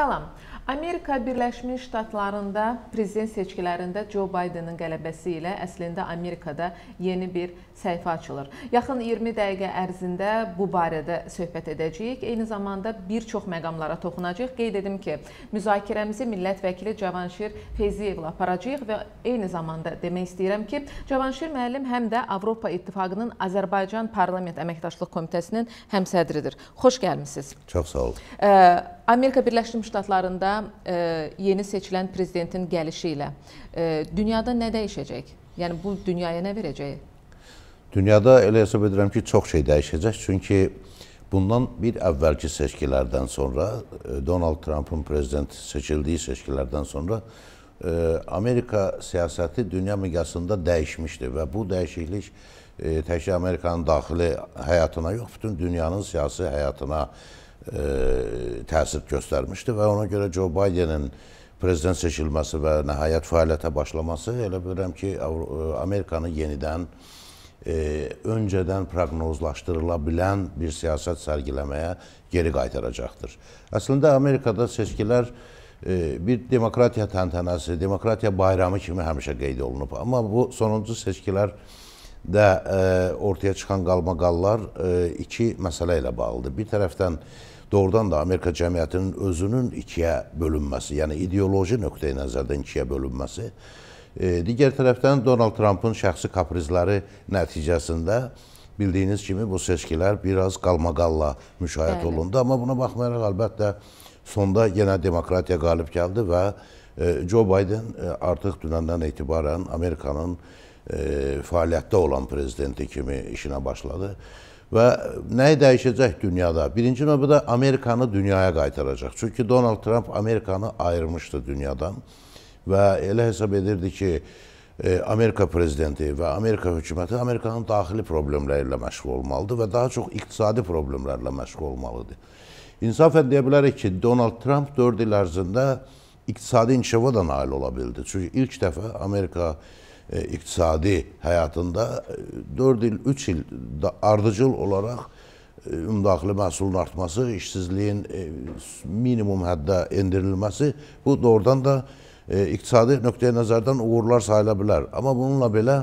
Салам. Amerika Birləşmiş Ştatlarında prezident seçkilərində Joe Bidenin qələbəsi ilə əslində Amerikada yeni bir səhifə açılır. Yaxın 20 dəqiqə ərzində bu barədə söhbət edəcəyik. Eyni zamanda bir çox məqamlara toxunacağıq. Qeyd edim ki, müzakirəmizi millət vəkili Cavanşir Feyziyevlə aparacağıq və eyni zamanda demək istəyirəm ki, Cavanşir müəllim həm də Avropa İttifaqının Azərbaycan Parlament Əməkdaşlıq Komitəsinin həmsədridir. Xoş gəlmisiniz. Çox sağ olun. Amerika Birləşmiş Ştatlarında E, yeni seçilən prezidentin gəlişi ilə e, dünyada nə dəyişəcək? Yəni bu dünyaya nə verəcək? Dünyada elə hesab edirəm ki, çox şey dəyişəcək. Çünki bundan bir əvvəlki seçkilərdən sonra e, Donald Trumpın prezident seçildiyi seçkilərdən sonra Amerika siyasəti dünya miqyasında dəyişmişdi və bu dəyişiklik təkcə Amerikanın daxili həyatına yox, bütün dünyanın siyasi həyatına dəyişmişdi E, təsir göstərmişdi və ona görə Joe Bidenin prezident seçilməsi və nəhayət fəaliyyətə başlaması elə bilirəm ki, e, Amerikanı yenidən e, öncədən proqnozlaşdırıla bilən bir siyasət sərgiləməyə geri qaytaracaqdır. Əslində Amerikada seçkilər e, bir demokratiya təntənəsi, demokratiya bayramı kimi həmişə qeyd olunub. Amma bu sonuncu seçkilər də e, ortaya çıxan qalmaqallar e, iki məsələ ilə bağlıdır. Bir tərəfdən e, doğrudan da Amerika cəmiyyətinin özünün ikiyə bölünməsi, yəni ideoloji nöqteyi nəzərdən ikiyə bölünməsi, e, digər tərəfdən Donald Trumpın şəxsi kaprizləri nəticəsində bildiyiniz kimi bu seçkilər biraz qalmaqalla müşahidə olundu. Amma buna baxmayaraq əlbəttə sonda yenə demokratiya qalib gəldi və e, Joe Biden e, artıq dünəndən etibarən Amerikanın e, fəaliyyətdə olan prezidenti kimi işinə başladı. Və nəyi dəyişəcək dünyada? Birinci növbədə Amerikanı dünyaya qaytaracaq. Çünki Donald Trump Amerikanı ayırmışdı dünyadan və elə hesab edirdi ki, e, Amerika prezidenti və Amerika hökuməti Amerikanın daxili problemləri ilə məşğul olmalıdır və daha çox iqtisadi problemlərlə məşğul olmalıdır. İnsafən deyə bilərik ki, Donald Trump 4 il ərzində iqtisadi inkişafa da nail ola bildi. Çünki ilk dəfə Amerika prezidenti E, iqtisadi həyatında 4 e, il, 3 il ardıcıl olaraq e, ümumdaxili məhsulun artması, işsizliyin minimum həddə endirilməsi bu doğrudan da iqtisadi nöqtəyə nəzərdən uğurlar sayıla bilər. Amma bununla belə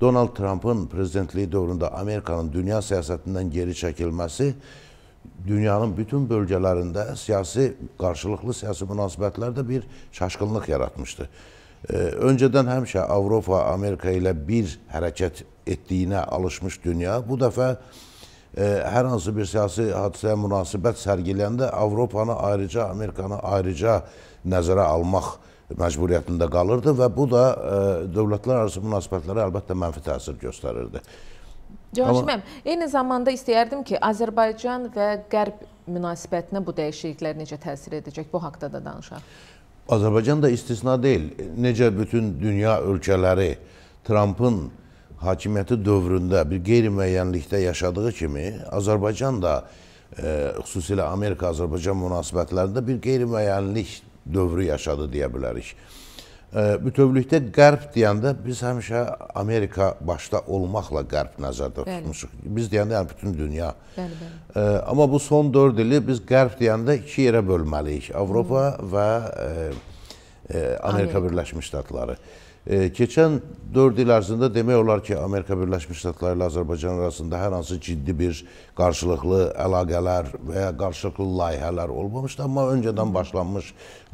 Donald Trumpın prezidentliyi dövründə Amerikanın dünya siyasətindən geri çəkilməsi dünyanın bütün bölgələrində siyasi qarşılıqlı siyasi münasibətlərdə bir çaşqınlıq yaratmışdı öncədən həmişə Avropa, Amerika ilə bir hərəkət etdiyinə alışmış dünya bu dəfə e, hər hansı bir siyasi hadisəyə münasibət sərgiləyəndə Avropanı ayrıca, Amerikanı ayrıca nəzərə almaq məcburiyyətində qalırdı və bu da e, dövlətlər arası münasibətlərə əlbəttə mənfi təsir göstərirdi. Cəhşim əm, eyni zamanda istəyərdim ki, Azərbaycan və Qərb münasibətinə bu dəyişikliklər necə təsir edəcək? Bu haqda da danışaq. Azərbaycan da istisna deyil. Necə bütün dünya ölkələri Trampın hakimiyyəti dövründə bir qeyri-müəyyənlikdə yaşadığı kimi, Azərbaycan da e, xüsusilə Amerika-Azərbaycan münasibətlərində bir qeyri-müəyyənlik dövrü yaşadı deyə bilərik bütövlükdə qərb deyəndə biz həmişə Amerika başda olmaqla qərb nəzərdə bəli. tutmuşuq. Biz deyəndə yəni bütün dünya. Bəli, bəli. E, amma bu son 4 ili biz qərb deyəndə iki yerə bölməliyik. Avropa Hı. və e, e, Amerika Amerika Birləşmiş Ştatları. E, keçən 4 il ərzində demək olar ki, Amerika Birləşmiş Ştatları ilə Azərbaycan arasında hər hansı ciddi bir qarşılıqlı əlaqələr və ya qarşılıqlı layihələr olmamışdı, amma öncədən başlanmış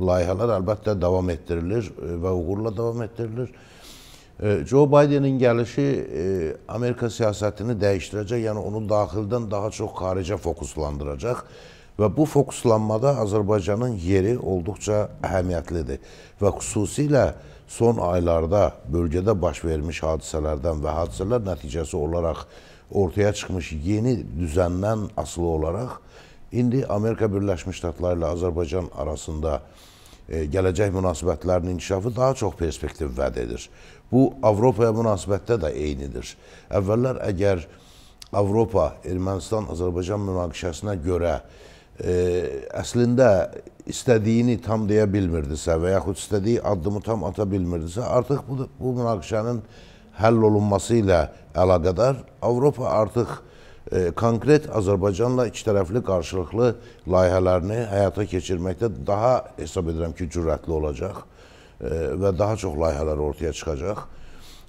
layihələr əlbəttə davam etdirilir e, və uğurla davam etdirilir. E, Joe Bidenin gəlişi e, Amerika siyasətini dəyişdirəcək, yəni onu daxildən daha çox xaricə fokuslandıracaq və bu fokuslanmada Azərbaycanın yeri olduqca əhəmiyyətlidir və xüsusilə son aylarda bölgədə baş vermiş hadisələrdən və hadisələr nəticəsi olaraq ortaya çıxmış yeni düzəndən asılı olaraq indi Amerika Birləşmiş Ştatları ilə Azərbaycan arasında e, gələcək münasibətlərinin inkişafı daha çox perspektiv vəd edir. Bu Avropaya münasibətdə də eynidir. Əvvəllər əgər Avropa Ermənistan-Azərbaycan münaqişəsinə görə e, əslində istədiyini tam deyə bilmirdisə və yaxud istədiyi addımı tam ata bilmirdisə, artıq bu, bu münaqişənin həll olunması ilə əlaqədar Avropa artıq e, konkret Azərbaycanla ikitərəfli qarşılıqlı layihələrini həyata keçirməkdə daha hesab edirəm ki, cürətli olacaq e, və daha çox layihələr ortaya çıxacaq.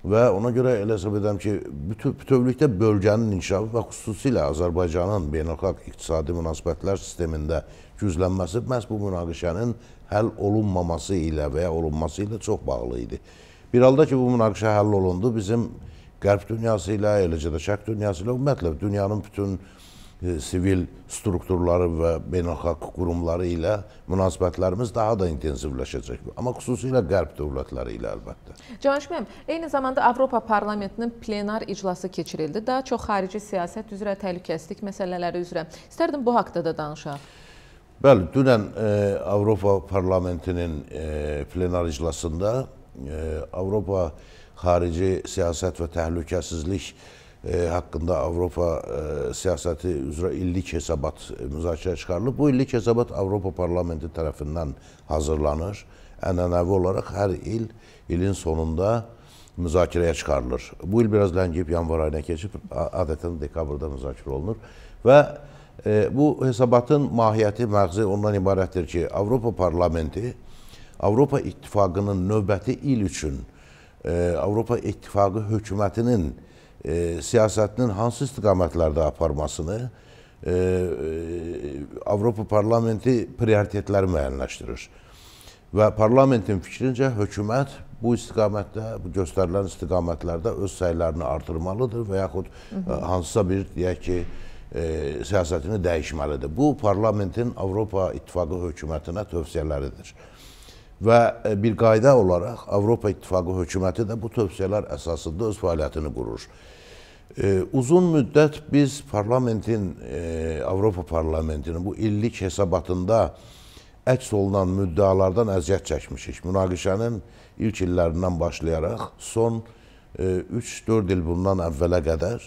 Və ona görə elə hesab edirəm ki, bütün bütövlükdə bölgənin inkişafı və xüsusilə Azərbaycanın beynəlxalq iqtisadi münasibətlər sistemində güclənməsi məhz bu münaqişənin həll olunmaması ilə və ya olunması ilə çox bağlı idi. Bir halda ki, bu münaqişə həll olundu, bizim qərb dünyası ilə, eləcə də şərq dünyası ilə, ümumiyyətlə dünyanın bütün E, sivil strukturları və beynəlxalq qurumları ilə münasibətlərimiz daha da intensivləşəcək. Amma xüsusilə qərb dövlətləri ilə əlbəttə. Canış müəllim, eyni zamanda Avropa Parlamentinin plenar iclası keçirildi. Daha çox xarici siyasət üzrə, təhlükəsizlik məsələləri üzrə. İstərdim bu haqqda da danışaq. Bəli, dünən e, Avropa Parlamentinin e, plenar iclasında e, Avropa xarici siyasət və təhlükəsizlik e, haqqında Avropa e, siyasəti üzrə illik hesabat e, müzakirə çıxarılıb. Bu illik hesabat Avropa Parlamenti tərəfindən hazırlanır. Ənənəvi olaraq hər il ilin sonunda müzakirəyə çıxarılır. Bu il biraz ləngiyib yanvar ayına keçib, adətən dekabrda müzakirə olunur və e, bu hesabatın mahiyyəti, məğzi ondan ibarətdir ki, Avropa Parlamenti Avropa İttifaqının növbəti il üçün e, Avropa İttifaqı hökumətinin e, siyasətinin hansı istiqamətlərdə aparmasını e, e, Avropa parlamenti prioritetləri müəyyənləşdirir. Və parlamentin fikrincə hökumət bu istiqamətdə, bu göstərilən istiqamətlərdə öz səylərini artırmalıdır və yaxud Hı -hı. hansısa bir, deyək ki, e, siyasətini dəyişməlidir. Bu, parlamentin Avropa İttifaqı hökumətinə tövsiyələridir. Və e, bir qayda olaraq Avropa İttifaqı hökuməti də bu tövsiyələr əsasında öz fəaliyyətini qurur. E, uzun müddət biz parlamentin, e, Avropa parlamentinin bu illik hesabatında əks olunan müddəalardan əziyyət çəkmişik. Münaqişənin ilk illərindən başlayaraq son 3-4 il bundan əvvələ qədər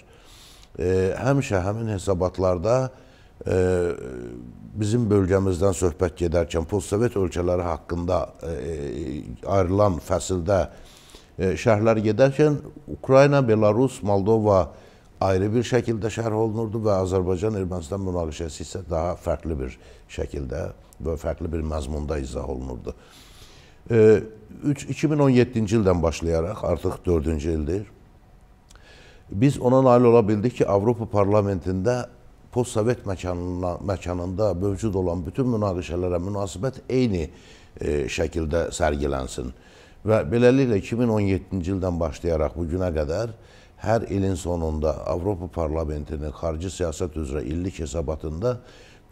həmişə həmin hesabatlarda bizim bölgəmizdən söhbət gedərkən postsovet ölkələri haqqında e, e, ayrılan fəsildə e, şərhlər gedərkən Ukrayna, Belarus, Moldova ayrı bir şəkildə şərh olunurdu və Azərbaycan-Ermənistan münaqişəsi isə daha fərqli bir şəkildə və fərqli bir məzmunda izah olunurdu. 2017-ci ildən başlayaraq, artıq 4-cü ildir, biz ona nail ola bildik ki, Avropa parlamentində postsovet məkanına, məkanında mövcud olan bütün münaqişələrə münasibət eyni e, şəkildə sərgilənsin. Və beləliklə 2017-ci ildən başlayaraq bu günə qədər hər ilin sonunda Avropa Parlamentinin xarici siyasət üzrə illik hesabatında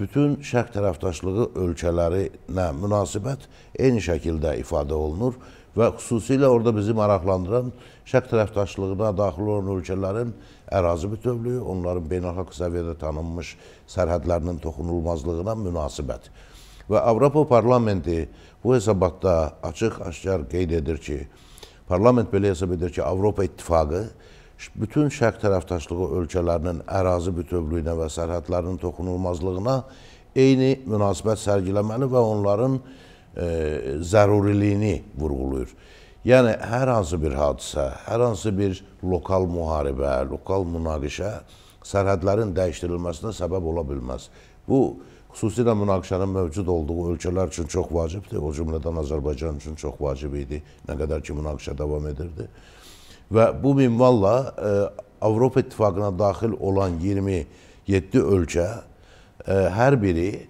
bütün şərq tərəfdaşlığı ölkələrinə münasibət eyni şəkildə ifadə olunur və xüsusilə orada bizi maraqlandıran şərq tərəfdaşlığına daxil olan ölkələrin ərazi bütövlüyü, onların beynəlxalq səviyyədə tanınmış sərhədlərinin toxunulmazlığına münasibət. Və Avropa parlamenti bu hesabatda açıq-aşkar qeyd edir ki, parlament belə hesab edir ki, Avropa İttifaqı bütün şərq tərəfdaşlığı ölkələrinin ərazi bütövlüyünə və sərhədlərinin toxunulmazlığına eyni münasibət sərgiləməni və onların e, zəruriliyini vurğulayır. Yəni, hər hansı bir hadisə, hər hansı bir lokal müharibə, lokal münaqişə sərhədlərin dəyişdirilməsinə səbəb ola bilməz. Bu, xüsusilə münaqişənin mövcud olduğu ölkələr üçün çox vacibdir, o cümlədən Azərbaycan üçün çox vacib idi, nə qədər ki, münaqişə davam edirdi. Və bu minvalla e, Avropa İttifaqına daxil olan 27 ölkə e, hər biri e,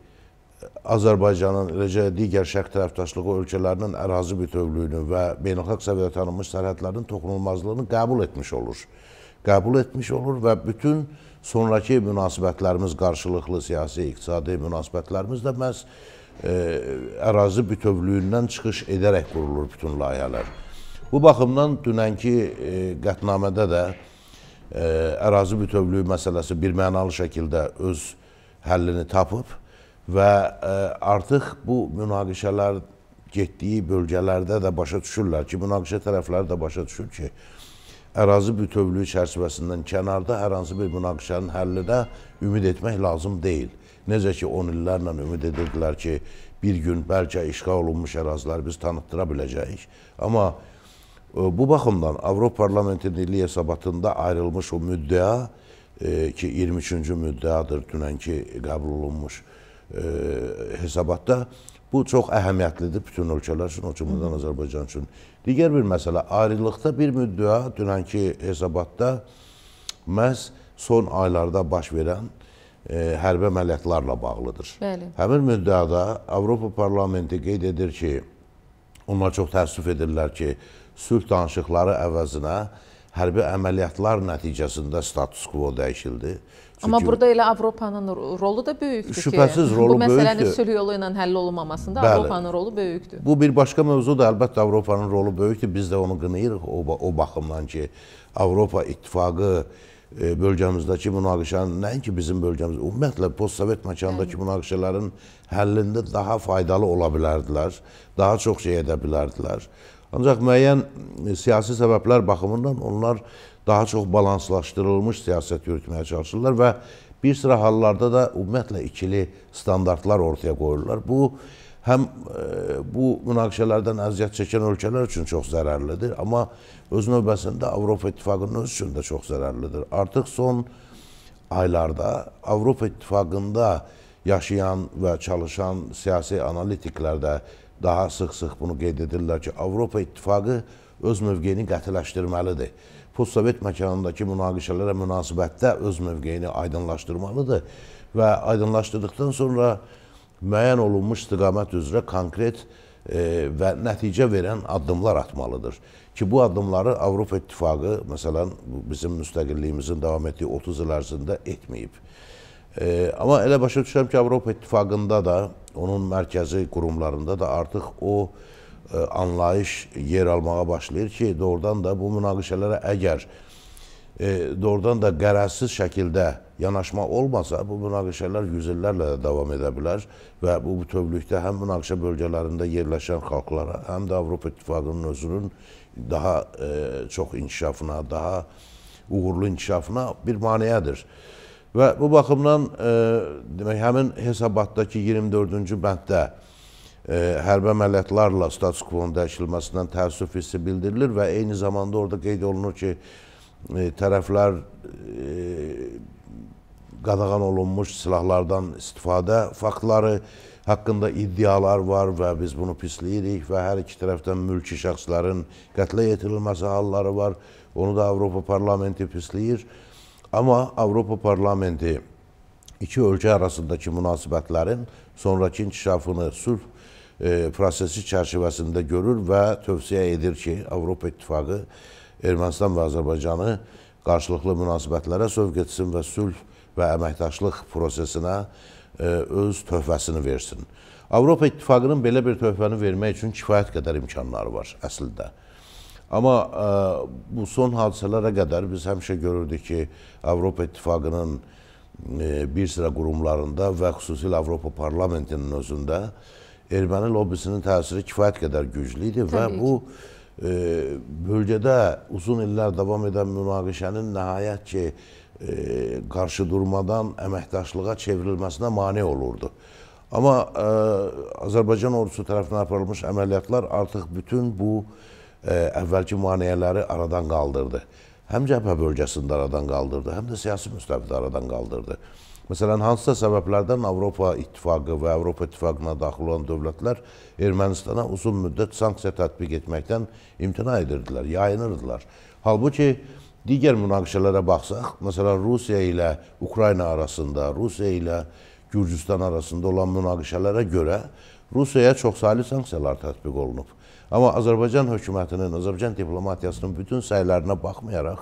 Azərbaycanın, eləcə digər şərq tərəfdaşlığı ölkələrinin ərazi bütövlüyünü və beynəlxalq səviyyədə tanınmış sərhədlərinin toxunulmazlığını qəbul etmiş olur. Qəbul etmiş olur və bütün sonrakı münasibətlərimiz, qarşılıqlı siyasi, iqtisadi münasibətlərimiz də məhz ə, ərazi bütövlüyündən çıxış edərək qurulur bütün layihələr. Bu baxımdan dünənki e, qətnamədə də e, ərazi bütövlüyü məsələsi birmənalı şəkildə öz həllini tapıb və e, artıq bu münaqişələr getdiyi bölgələrdə də başa düşürlər ki, münaqişə tərəfləri də başa düşür ki, ərazi bütövlüyü çərçivəsindən kənarda hər hansı bir münaqişənin həllinə ümid etmək lazım deyil. Necə ki, 10 illərlə ümid edirdilər ki, bir gün bəlkə işğal olunmuş ərazilər biz tanıtdıra biləcəyik. Amma Bu baxımdan Avropa Parlamenti Milli Hesabatında ayrılmış o müddəa e, ki 23-cü müddəadır dünənki qəbul olunmuş e, hesabatda bu çox əhəmiyyətlidir bütün ölkələr üçün, o cümlədən Azərbaycan üçün. Digər bir məsələ ayrılıqda bir müddəa dünənki hesabatda məhz son aylarda baş verən e, hərbi əməliyyatlarla bağlıdır. Bəli. Həmin müddəada Avropa Parlamenti qeyd edir ki, onlar çox təəssüf edirlər ki, sülh danışıqları əvəzinə hərbi əməliyyatlar nəticəsində status quo dəyişildi. Çünki, Amma burada elə Avropanın rolu da böyükdür şübhəsiz, ki, rolu bu məsələnin böyükdür. sülh yolu ilə həll olunmamasında Bəli. Avropanın rolu böyükdür. Bu bir başqa mövzudur. Əlbəttə Avropanın rolu böyükdür. Biz də onu qınayırıq o, o baxımdan ki, Avropa İttifaqı e, bölgəmizdəki münaqişənin nəinki bizim bölgəmiz, ümumiyyətlə postsovet məkanındakı münaqişələrin həllində daha faydalı ola bilərdilər, daha çox şey edə bilərdilər. Ancaq müəyyən siyasi səbəblər baxımından onlar daha çox balanslaşdırılmış siyasət yürütməyə çalışırlar və bir sıra hallarda da ümumiyyətlə ikili standartlar ortaya qoyurlar. Bu, həm e, bu münaqişələrdən əziyyət çəkən ölkələr üçün çox zərərlidir, amma öz növbəsində Avropa İttifaqının öz üçün də çox zərərlidir. Artıq son aylarda Avropa İttifaqında yaşayan və çalışan siyasi analitiklər də daha sıx-sıx bunu qeyd edirlər ki, Avropa İttifaqı öz mövqeyini qətiləşdirməlidir. Postsovet məkanındakı münaqişələrə münasibətdə öz mövqeyini aydınlaşdırmalıdır və aydınlaşdırdıqdan sonra müəyyən olunmuş istiqamət üzrə konkret e, və nəticə verən addımlar atmalıdır. Ki bu addımları Avropa İttifaqı, məsələn, bizim müstəqilliyimizin davam etdiyi 30 il ərzində etməyib. E, amma elə başa düşürəm ki, Avropa İttifaqında da, onun mərkəzi qurumlarında da artıq o e, anlayış yer almağa başlayır ki, doğrudan da bu münaqişələrə əgər e, doğrudan da qərarsiz şəkildə yanaşma olmasa, bu münaqişələr yüzillərlə də davam edə bilər və bu bütövlükdə həm münaqişə bölgələrində yerləşən xalqlara, həm də Avropa İttifaqının özünün daha e, çox inkişafına, daha uğurlu inkişafına bir maneədir. Və bu baxımdan e, demək, həmin hesabatdakı 24-cü bənddə e, hərbi əməliyyatlarla status quo-nun dəyişilməsindən təəssüf hissi bildirilir və eyni zamanda orada qeyd olunur ki, e, tərəflər e, qadağan olunmuş silahlardan istifadə faktları haqqında iddialar var və biz bunu pisləyirik və hər iki tərəfdən mülki şəxslərin qətlə yetirilməsi halları var. Onu da Avropa Parlamenti pisləyir. Amma Avropa Parlamenti iki ölkə arasındakı münasibətlərin sonrakı inkişafını sülh e, prosesi çərçivəsində görür və tövsiyə edir ki, Avropa İttifaqı Ermənistan və Azərbaycanı qarşılıqlı münasibətlərə sövq etsin və sülh və əməkdaşlıq prosesinə e, öz töhfəsini versin. Avropa İttifaqının belə bir töhfəni vermək üçün kifayət qədər imkanları var əslində. Amma ə, e, bu son hadisələrə qədər biz həmişə görürdük ki, Avropa İttifaqının ə, e, bir sıra qurumlarında və xüsusilə Avropa parlamentinin özündə erməni lobbisinin təsiri kifayət qədər güclü idi və bu ə, e, bölgədə uzun illər davam edən münaqişənin nəhayət ki, ə, qarşı durmadan əməkdaşlığa çevrilməsinə mane olurdu. Amma ə, Azərbaycan ordusu tərəfindən aparılmış əməliyyatlar artıq bütün bu ə, əvvəlki maneələri aradan qaldırdı. Həm cəbhə bölgəsində aradan qaldırdı, həm də siyasi müstəvidə aradan qaldırdı. Məsələn, hansısa səbəblərdən Avropa İttifaqı və Avropa İttifaqına daxil olan dövlətlər Ermənistana uzun müddət sanksiya tətbiq etməkdən imtina edirdilər, yayınırdılar. Halbuki, digər münaqişələrə baxsaq, məsələn, Rusiya ilə Ukrayna arasında, Rusiya ilə Gürcüstan arasında olan münaqişələrə görə Rusiyaya çoxsaylı sanksiyalar tətbiq olunub. Amma Azərbaycan hökumətinin, Azərbaycan diplomatiyasının bütün səylərinə baxmayaraq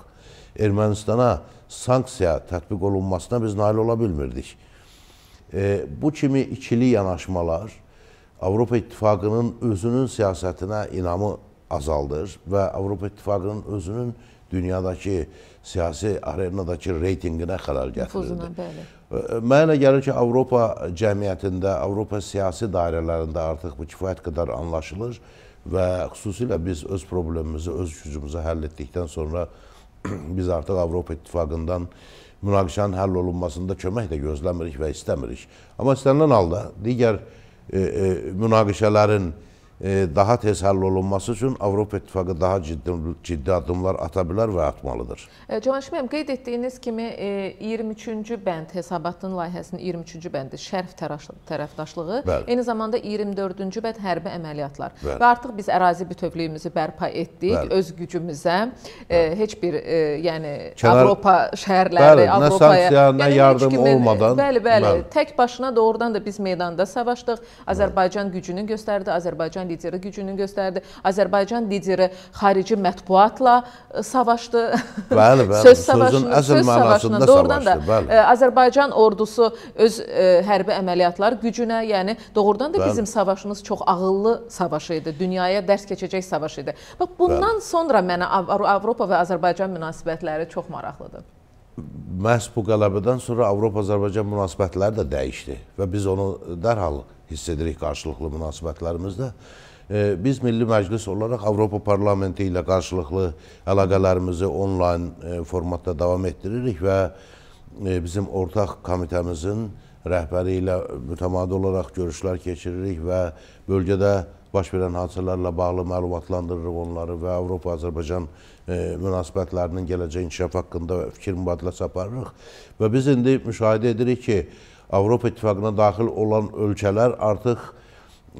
Ermənistana sanksiya tətbiq olunmasına biz nail ola bilmirdik. E, bu kimi ikili yanaşmalar Avropa İttifaqının özünün siyasətinə inamı azaldır və Avropa İttifaqının özünün dünyadakı siyasi arenadakı reytinginə xələl gətirirdi. E, mənə elə gəlir ki, Avropa cəmiyyətində, Avropa siyasi dairələrində artıq bu kifayət qədər anlaşılır. Və xüsusilə biz öz problemimizi öz gücümüzə həll etdikdən sonra biz artıq Avropa İttifaqından münaqişənin həll olunmasında kömək də gözləmirik və istəmirik. Amma istənilən halda digər e, e, münaqişələrin E, daha tez həll olunması üçün Avropa İttifaqı daha ciddi, ciddi addımlar ata bilər və atmalıdır. E, Cavan Şiməyəm, qeyd etdiyiniz kimi 23-cü e, bənd, hesabatın layihəsinin 23-cü bəndi şərf tərəfdaşlığı, Bəli. eyni zamanda 24-cü bənd hərbi əməliyyatlar. Bəli. Və artıq biz ərazi bütövlüyümüzü bərpa etdik Bəli. öz gücümüzə. Bəli. Heç bir yəni Kənar, Avropa şəhərləri, Avropaya... Bəli, nə sanksiya, nə yəni, yardım kimin, olmadan... Bəli, bəli, bəli, tək başına doğrudan da biz meydanda savaşdıq. Azərbaycan bəli. gücünü göstərdi, Azərbaycan lideri gücünü göstərdi. Azərbaycan lideri xarici mətbuatla e, savaşdı. Bəli, bəli. Söz savaşının, əsl söz mənasında savaşdı. Da, bəli. E, Azərbaycan ordusu öz ə, e, hərbi əməliyyatlar gücünə, yəni doğrudan da bəli. bizim savaşımız çox ağıllı savaş idi. Dünyaya dərs keçəcək savaş idi. Bax bundan bəli. sonra mənə Avropa və Azərbaycan münasibətləri çox maraqlıdır məhz bu qələbədən sonra Avropa-Azərbaycan münasibətləri də dəyişdi və biz onu dərhal hiss edirik qarşılıqlı münasibətlərimizdə. E, biz Milli Məclis olaraq Avropa Parlamenti ilə qarşılıqlı əlaqələrimizi onlayn e, formatda davam etdiririk və e, bizim ortaq komitəmizin rəhbəri ilə mütəmadi olaraq görüşlər keçiririk və bölgədə baş verən hadisələrlə bağlı məlumatlandırırıq onları və Avropa-Azərbaycan e, münasibətlərinin gələcək inkişaf haqqında fikir mübadiləsi aparırıq. Və biz indi müşahidə edirik ki, Avropa İttifaqına daxil olan ölkələr artıq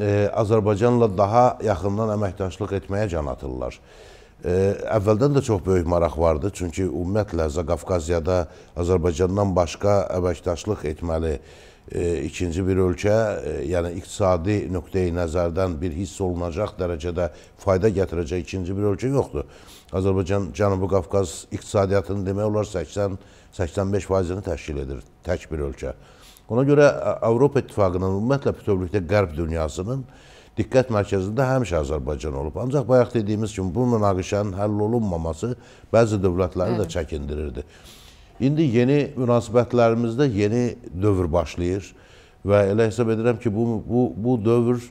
e, Azərbaycanla daha yaxından əməkdaşlıq etməyə can atırlar. E, əvvəldən də çox böyük maraq vardı, çünki ümumiyyətlə Zaqafqaziyada Azərbaycandan başqa əməkdaşlıq etməli e, ikinci bir ölkə, e, yəni iqtisadi nöqteyi nəzərdən bir hiss olunacaq dərəcədə fayda gətirəcək ikinci bir ölkə yoxdur. Azərbaycan Cənubi Qafqaz iqtisadiyyatının demək olar 80-85%-ni təşkil edir tək bir ölkə. Ona görə Avropa İttifaqının, ümumiyyətlə bütövlükdə Qərb dünyasının diqqət mərkəzində həmişə Azərbaycan olub. Ancaq bayaq dediyimiz kimi bu münaqişənin həll olunmaması bəzi dövlətləri Hı. də çəkindirirdi. İndi yeni münasibətlərimizdə yeni dövr başlayır və elə hesab edirəm ki, bu, bu, bu dövr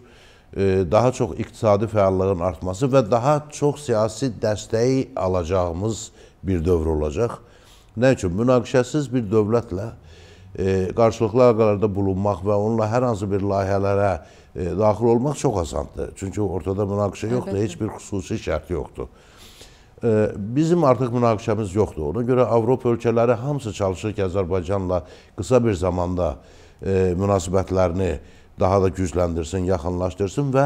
e, daha çox iqtisadi fəallığın artması və daha çox siyasi dəstəyi alacağımız bir dövr olacaq. Nə üçün? Münaqişəsiz bir dövlətlə E, qarşılıqlı əlaqələrdə bulunmaq və onunla hər hansı bir layihələrə e, daxil olmaq çox asandır. Çünki ortada münaqişə yoxdur, heç bir xüsusi şərt yoxdur. E, bizim artıq münaqişəmiz yoxdur. Ona görə Avropa ölkələri hamısı çalışır ki, Azərbaycanla qısa bir zamanda münasibətlərini daha da gücləndirsin, yaxınlaşdırsın və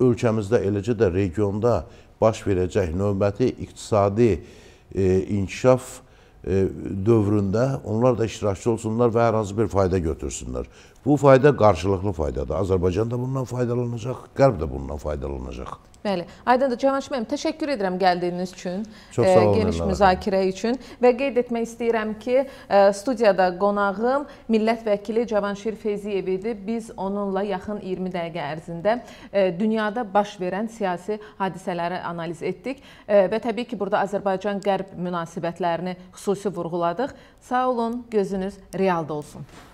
ölkəmizdə, eləcə də regionda baş verəcək növbəti iqtisadi inkişaf E, dövründe onlar da iştirakçı olsunlar ve herhangi bir fayda götürsünler. Bu fayda qarşılıqlı faydadır. Azərbaycan da bundan faydalanacaq, Qərb də bundan faydalanacaq. Bəli. Aydın da Cavan müəllim, təşəkkür edirəm gəldiyiniz üçün, Çox e, sağ olun, geniş müzakirə üçün və qeyd etmək istəyirəm ki, e, studiyada qonağım millət vəkili Cavanşir Feyziyev idi. Biz onunla yaxın 20 dəqiqə ərzində e, dünyada baş verən siyasi hadisələri analiz etdik və təbii ki, burada Azərbaycan-Qərb münasibətlərini xüsusi vurğuladıq. Sağ olun, gözünüz realda olsun.